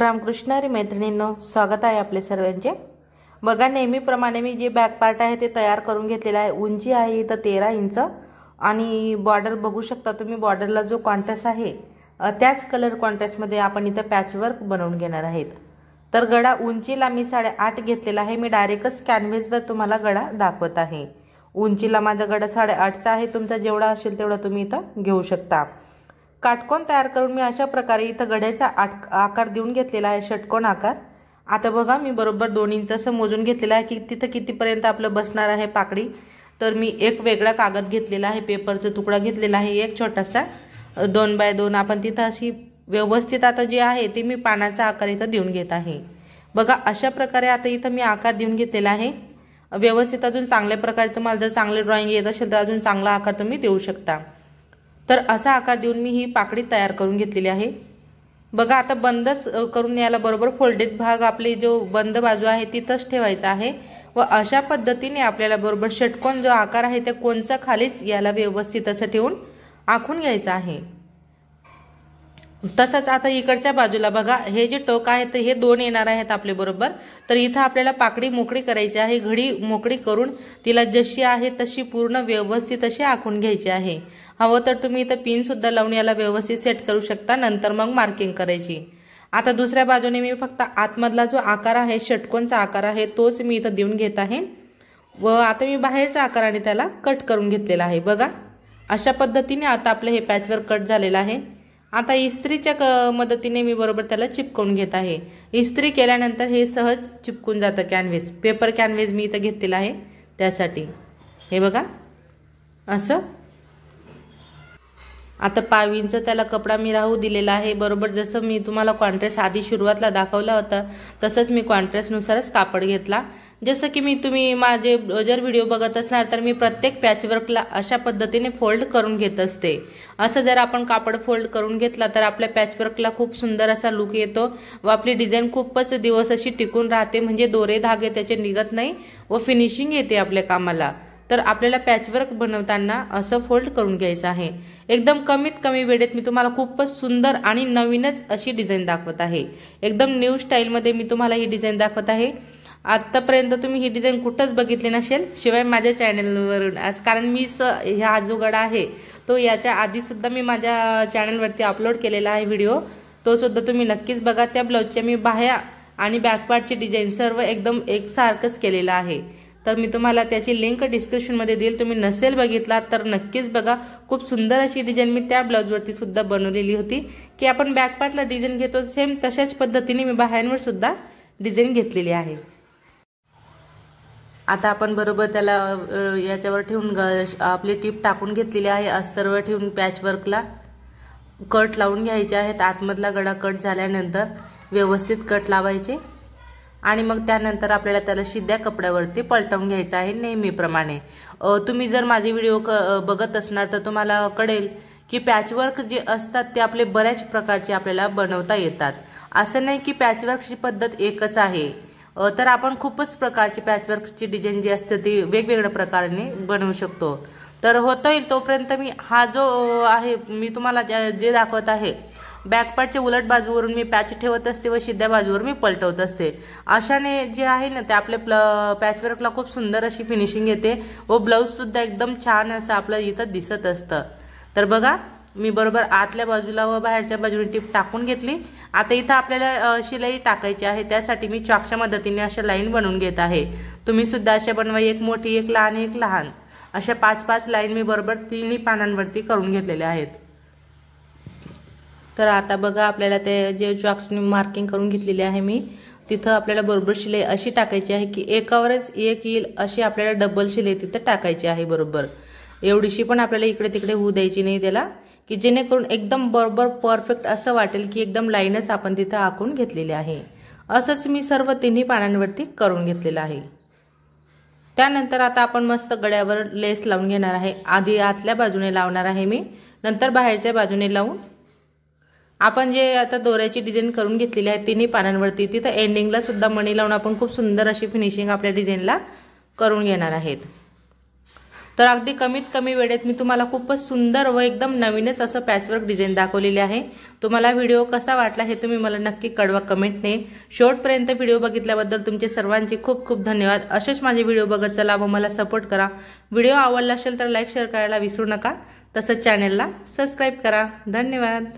रामकृष्णारी मैत्रिणींनो स्वागत आहे आपले सर्वांचे बघा नेहमीप्रमाणे मी जे बॅक पार्ट आहे ते तयार करून घेतलेलं आहे उंची आहे इथं तेरा इंच आणि बॉर्डर बघू शकता तुम्ही बॉर्डरला जो कॉन्ट्रास्ट आहे त्याच कलर कॉन्ट्रास्टमध्ये आपण इथं पॅचवर्क बनवून घेणार आहेत तर गडा उंचीला मी साडेआठ घेतलेला आहे मी डायरेक्टच कॅनव्हेसवर तुम्हाला गडा दाखवत आहे उंचीला माझा गडा साडेआठचा आहे तुमचा जेवढा असेल तेवढा तुम्ही इथं घेऊ शकता काटकोण तयार करून मी अशा प्रकारे इथं गड्याचा आठ आकार देऊन घेतलेला आहे षटकोण आकार आता बघा मी बरोबर दोन इंच असं मोजून घेतलेलं आहे की तिथं कितीपर्यंत आपलं बसणार आहे पाकडी तर मी एक वेगळा कागद घेतलेला आहे पेपरचा तुकडा घेतलेला आहे एक छोटासा दोन बाय दोन आपण तिथं अशी व्यवस्थित आता जी आहे ते मी पानाचा आकार इथं देऊन घेत आहे बघा अशा प्रकारे आता इथं मी आकार देऊन घेतलेला आहे व्यवस्थित अजून चांगल्या प्रकारे तुम्हाला जर चांगले ड्रॉइंग येत असेल तर अजून चांगला आकार तुम्ही देऊ शकता तर असा आकार देऊन मी ही पाकडी तयार करून घेतलेली आहे बघा आता बंदच करून याला बरोबर फोल्डेड भाग आपली जो बंद बाजू आहे तिथंच ठेवायचा आहे व अशा पद्धतीने आपल्याला बरोबर षटकोन जो आकार आहे त्या कोणचा खालीच याला व्यवस्थित असं ठेवून आखून घ्यायचा आहे तसंच आता इकडच्या बाजूला बघा हे जे टोक आहे ते हे दोन येणार आहेत आपले बरोबर तर इथं आपल्याला पाकडी मोकळी करायची आहे घडी मोकळी करून तिला जशी आहे तशी पूर्ण व्यवस्थित अशी आखून घ्यायची आहे हवं तर तुम्ही इथं सुद्धा लावून याला व्यवस्थित सेट करू शकता नंतर मग मार्किंग करायची आता दुसऱ्या बाजूने मी फक्त आतमधला जो आकार आहे षटकोनचा आकार आहे तोच मी इथं देऊन घेत आहे व आता मी बाहेरच्या आकाराने त्याला कट करून घेतलेला आहे बघा अशा पद्धतीने आता आपलं हे पॅचवर कट झालेलं आहे आता इस्त्रीच्या क मदतीने मी बरोबर त्याला चिपकवून घेत आहे इस्त्री केल्यानंतर हे सहज चिपकून जातं कॅनव्हेस पेपर कॅनव्हेस मी इथं घेतलेला आहे त्यासाठी हे बघा असं आता पावींचं त्याला कपडा मी राहू दिलेला आहे बरोबर जसं मी तुम्हाला कॉन्ट्रेस्ट आधी सुरुवातला दाखवला होता तसंच मी नुसारच कापड घेतला जसं की मी तुम्ही माझे जर व्हिडिओ बघत असणार तर मी प्रत्येक पॅचवर्कला अशा पद्धतीने फोल्ड करून घेत असते असं जर आपण कापड फोल्ड करून घेतला तर आपल्या पॅचवर्कला खूप सुंदर असा लुक येतो व आपली डिझाईन खूपच दिवस अशी टिकून राहते म्हणजे दोरे धागे त्याचे निघत नाही व फिनिशिंग येते आपल्या कामाला तर आपल्याला पॅचवर्क बनवताना असं फोल्ड करून घ्यायचं आहे एकदम कमीत कमी वेळेत मी तुम्हाला खूपच सुंदर आणि नवीनच अशी डिझाईन दाखवत आहे एकदम न्यू स्टाईलमध्ये मी तुम्हाला ही डिझाईन दाखवत आहे आत्तापर्यंत तुम्ही ही डिझाईन कुठंच बघितली नसेल शिवाय माझ्या चॅनलवरून आज कारण मी ह्या जो आहे तो याच्या आधीसुद्धा मी माझ्या चॅनलवरती अपलोड केलेला आहे व्हिडिओ तो सुद्धा तुम्ही नक्कीच बघा त्या ब्लाऊजच्या मी बाह्या आणि बॅकपार्टची डिझाईन सर्व एकदम एकसारखंच केलेलं आहे तर मी तुम्हाला त्याची लिंक डिस्क्रिप्शनमध्ये देईल तुम्ही नसेल बघितला तर नक्कीच बघा खूप सुंदर अशी डिझाईन मी त्या ब्लाऊजवरती सुद्धा बनवलेली होती की आपण पार्टला डिझाईन घेतो सेम तशाच पद्धतीने मी बाहेरवर सुद्धा डिझाईन घेतलेली आहे आता आपण बरोबर त्याला याच्यावर ठेवून आपली टीप टाकून घेतलेली आहे अस्तरवर ठेवून पॅचवर्कला कट लावून घ्यायचे आहेत आतमधला गडा कट झाल्यानंतर व्यवस्थित कट लावायचे आणि मग त्यानंतर आपल्याला त्याला शिद्या कपड्यावरती पलटवून घ्यायचं आहे नेहमीप्रमाणे तुम्ही जर माझे व्हिडिओ बघत असणार तर तुम्हाला कळेल की पॅचवर्क जे असतात ते आपले बऱ्याच प्रकारचे आपल्याला बनवता येतात असं नाही की पॅचवर्कची पद्धत एकच आहे तर आपण खूपच प्रकारची पॅचवर्कची डिझाईन जी असते ती वेगवेगळ्या प्रकाराने बनवू शकतो तर होता येईल तोपर्यंत मी हा जो आहे मी तुम्हाला जे दाखवत आहे बॅकपार्टच्या उलट बाजूवरून मी पॅच ठेवत असते व शिद्या बाजूवर मी पलटवत असते अशाने जे आहे ना ते आपले पॅचवर्कला खूप सुंदर अशी फिनिशिंग येते व सुद्धा एकदम छान असं आपलं इथं दिसत असतं तर बघा मी बरोबर आतल्या बाजूला व बाहेरच्या बाजूने टीप टाकून घेतली आता इथं आपल्याला शिलाई टाकायची आहे त्यासाठी मी चॉकच्या मदतीने अशा लाईन बनवून घेत आहे तुम्ही सुद्धा अशा बनवा एक मोठी एक लहान एक लहान अशा पाच पाच लाईन मी बरोबर तिन्ही पानांवरती करून घेतलेल्या आहेत तर आता बघा आपल्याला ते जे चॉक्सने मार्किंग करून घेतलेली आहे मी तिथं आपल्याला बरोबर शिलाई अशी टाकायची आहे की एकावरच एक येईल अशी आपल्याला डबल शिलाई तिथं टाकायची आहे बरोबर एवढीशी पण आपल्याला इकडे तिकडे होऊ द्यायची नाही त्याला की जेणेकरून एकदम बरोबर परफेक्ट असं वाटेल की एकदम लाईनच आपण तिथं आखून घेतलेली आहे असंच मी सर्व तिन्ही पानांवरती करून घेतलेलं आहे त्यानंतर आता आपण मस्त गळ्यावर लेस लावून घेणार आहे आधी आतल्या बाजूने लावणार आहे मी नंतर बाहेरच्या बाजूने लावून आपण जे आता दोऱ्याची डिझाईन करून घेतलेली आहे तिन्ही पानांवरती तिथं एंडिंगला सुद्धा मणी लावून आपण खूप सुंदर अशी फिनिशिंग आपल्या डिझाईनला करून घेणार आहेत तर अगदी कमीत कमी वेळेत मी तुम्हाला खूपच सुंदर व एकदम नवीनच असं पॅचवर्क डिझाईन दाखवलेली आहे तुम्हाला व्हिडिओ कसा वाटला हे तुम्ही मला नक्की कळवा कमेंटने शेवटपर्यंत व्हिडिओ बघितल्याबद्दल तुमचे सर्वांचे खूप खूप धन्यवाद असेच माझे व्हिडिओ बघत चला व मला सपोर्ट करा व्हिडिओ आवडला असेल तर लाईक शेअर करायला विसरू नका तसंच चॅनेलला सबस्क्राईब करा धन्यवाद